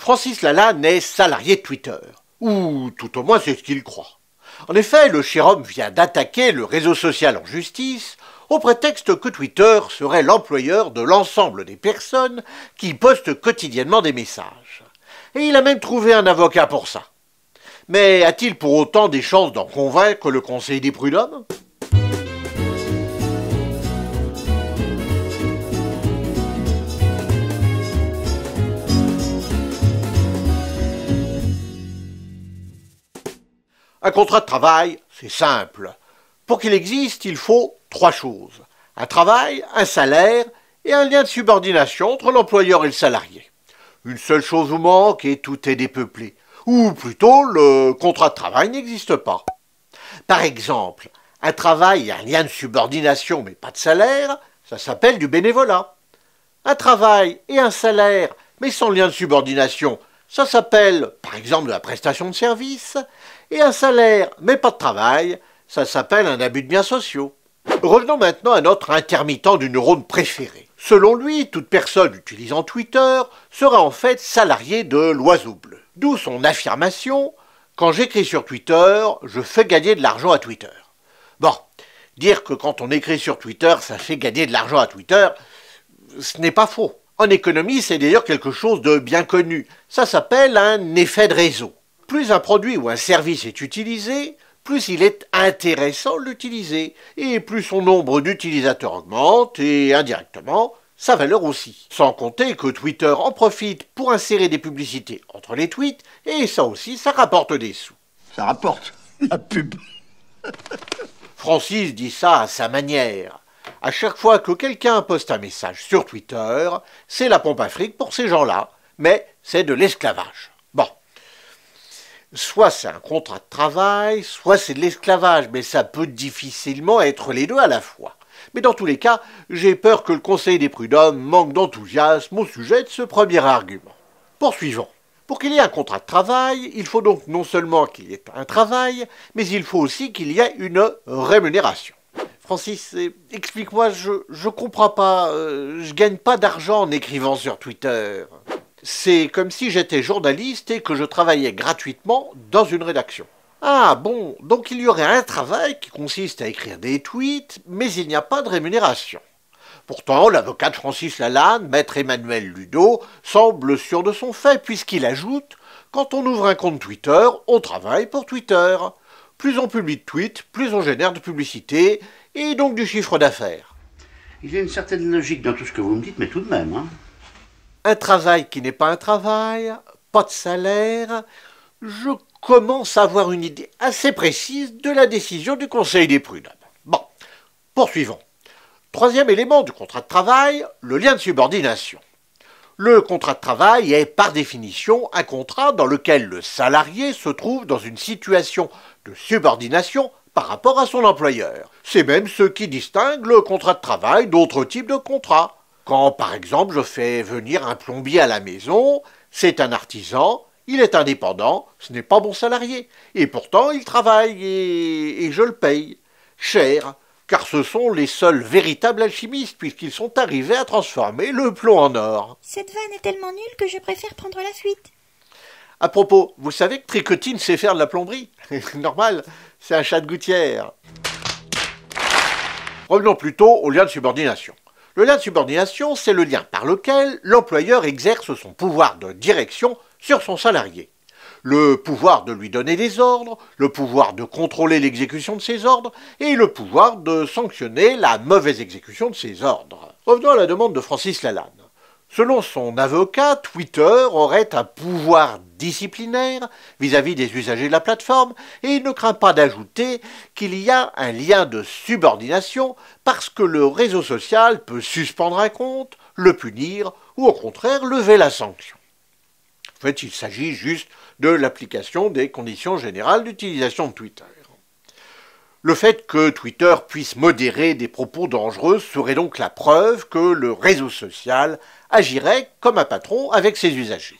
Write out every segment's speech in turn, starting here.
Francis Lala n'est salarié de Twitter, ou tout au moins c'est ce qu'il croit. En effet, le cher vient d'attaquer le réseau social en justice au prétexte que Twitter serait l'employeur de l'ensemble des personnes qui postent quotidiennement des messages. Et il a même trouvé un avocat pour ça. Mais a-t-il pour autant des chances d'en convaincre le Conseil des prud'hommes Un contrat de travail, c'est simple. Pour qu'il existe, il faut trois choses. Un travail, un salaire et un lien de subordination entre l'employeur et le salarié. Une seule chose vous manque et tout est dépeuplé. Ou plutôt, le contrat de travail n'existe pas. Par exemple, un travail et un lien de subordination mais pas de salaire, ça s'appelle du bénévolat. Un travail et un salaire mais sans lien de subordination, ça s'appelle par exemple de la prestation de service et un salaire, mais pas de travail, ça s'appelle un abus de biens sociaux. Revenons maintenant à notre intermittent du neurone préféré. Selon lui, toute personne utilisant Twitter sera en fait salariée de l'oiseau bleu. D'où son affirmation Quand j'écris sur Twitter, je fais gagner de l'argent à Twitter. Bon, dire que quand on écrit sur Twitter, ça fait gagner de l'argent à Twitter, ce n'est pas faux. En économie, c'est d'ailleurs quelque chose de bien connu. Ça s'appelle un effet de réseau. Plus un produit ou un service est utilisé, plus il est intéressant de l'utiliser, et plus son nombre d'utilisateurs augmente, et indirectement, sa valeur aussi. Sans compter que Twitter en profite pour insérer des publicités entre les tweets, et ça aussi, ça rapporte des sous. Ça rapporte la pub. Francis dit ça à sa manière. À chaque fois que quelqu'un poste un message sur Twitter, c'est la pompe à fric pour ces gens-là, mais c'est de l'esclavage soit c'est un contrat de travail, soit c'est de l'esclavage, mais ça peut difficilement être les deux à la fois. Mais dans tous les cas, j'ai peur que le Conseil des prud'hommes manque d'enthousiasme au sujet de ce premier argument. Poursuivons. Pour qu'il y ait un contrat de travail, il faut donc non seulement qu'il y ait un travail, mais il faut aussi qu'il y ait une rémunération. Francis, eh, explique-moi, je je comprends pas, euh, je gagne pas d'argent en écrivant sur Twitter. C'est comme si j'étais journaliste et que je travaillais gratuitement dans une rédaction. Ah bon, donc il y aurait un travail qui consiste à écrire des tweets, mais il n'y a pas de rémunération. Pourtant, l'avocat de Francis Lalanne, maître Emmanuel Ludo, semble sûr de son fait, puisqu'il ajoute Quand on ouvre un compte Twitter, on travaille pour Twitter. Plus on publie de tweets, plus on génère de publicité, et donc du chiffre d'affaires. Il y a une certaine logique dans tout ce que vous me dites, mais tout de même. Hein un travail qui n'est pas un travail, pas de salaire, je commence à avoir une idée assez précise de la décision du Conseil des prud'hommes. Bon, poursuivons. Troisième élément du contrat de travail, le lien de subordination. Le contrat de travail est par définition un contrat dans lequel le salarié se trouve dans une situation de subordination par rapport à son employeur. C'est même ce qui distingue le contrat de travail d'autres types de contrats quand, par exemple, je fais venir un plombier à la maison, c'est un artisan, il est indépendant, ce n'est pas bon salarié, et pourtant il travaille et, je le paye. Cher, car ce sont les seuls véritables alchimistes, puisqu'ils sont arrivés à transformer le plomb en or. Cette vanne est tellement nulle que je préfère prendre la fuite. À propos, vous savez que Tricotine sait faire de la plomberie Normal, c'est un chat de gouttière. Revenons plutôt au lien de subordination. Le lien de subordination, c'est le lien par lequel l'employeur exerce son pouvoir de direction sur son salarié. Le pouvoir de lui donner des ordres, le pouvoir de contrôler l'exécution de ses ordres et le pouvoir de sanctionner la mauvaise exécution de ses ordres. Revenons à la demande de Francis Lalanne. Selon son avocat, Twitter aurait un pouvoir disciplinaire vis-à-vis des usagers de la plateforme et il ne craint pas d'ajouter qu'il y a un lien de subordination parce que le réseau social peut suspendre un compte, le punir ou au contraire lever la sanction. En fait, il s'agit juste de l'application des conditions générales d'utilisation de Twitter. Le fait que Twitter puisse modérer des propos dangereux serait donc la preuve que le réseau social agirait comme un patron avec ses usagers.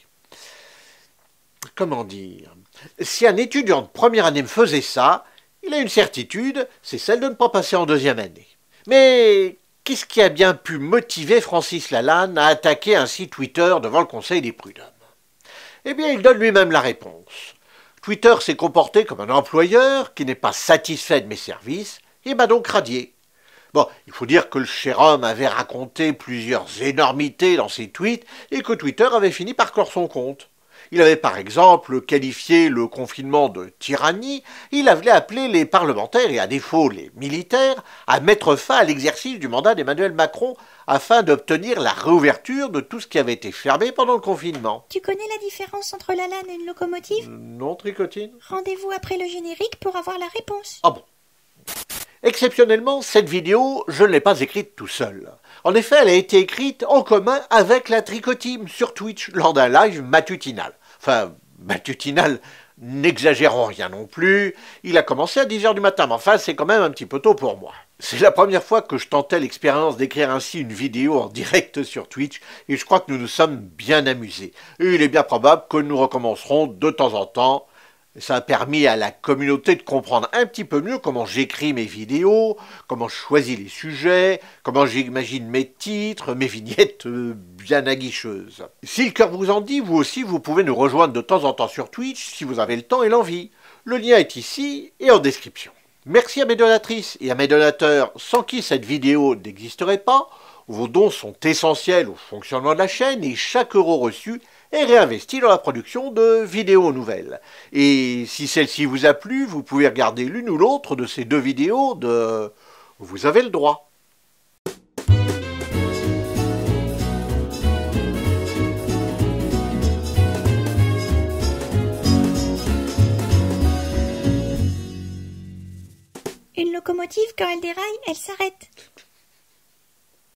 Comment dire Si un étudiant de première année me faisait ça, il a une certitude, c'est celle de ne pas passer en deuxième année. Mais qu'est-ce qui a bien pu motiver Francis Lalanne à attaquer ainsi Twitter devant le Conseil des prud'hommes Eh bien, il donne lui-même la réponse. Twitter s'est comporté comme un employeur qui n'est pas satisfait de mes services et m'a donc radié. Bon, il faut dire que le cher homme avait raconté plusieurs énormités dans ses tweets et que Twitter avait fini par clore son compte. Il avait par exemple qualifié le confinement de tyrannie, il avait appelé les parlementaires et à défaut les militaires à mettre fin à l'exercice du mandat d'Emmanuel Macron afin d'obtenir la réouverture de tout ce qui avait été fermé pendant le confinement. Tu connais la différence entre la laine et une locomotive mm, Non, Tricotine. Rendez-vous après le générique pour avoir la réponse. Ah bon Exceptionnellement, cette vidéo, je ne l'ai pas écrite tout seul. En effet, elle a été écrite en commun avec la tricotime sur Twitch lors d'un live matutinal. Enfin, matutinal, n'exagérons rien non plus. Il a commencé à 10h du matin, mais enfin, c'est quand même un petit peu tôt pour moi. C'est la première fois que je tentais l'expérience d'écrire ainsi une vidéo en direct sur Twitch et je crois que nous nous sommes bien amusés. Et il est bien probable que nous recommencerons de temps en temps ça a permis à la communauté de comprendre un petit peu mieux comment j'écris mes vidéos, comment je choisis les sujets, comment j'imagine mes titres, mes vignettes euh, bien aguicheuses. Si le cœur vous en dit, vous aussi vous pouvez nous rejoindre de temps en temps sur Twitch si vous avez le temps et l'envie. Le lien est ici et en description. Merci à mes donatrices et à mes donateurs sans qui cette vidéo n'existerait pas. Vos dons sont essentiels au fonctionnement de la chaîne et chaque euro reçu et réinvesti dans la production de vidéos nouvelles. Et si celle-ci vous a plu, vous pouvez regarder l'une ou l'autre de ces deux vidéos de... Vous avez le droit. Une locomotive, quand elle déraille, elle s'arrête.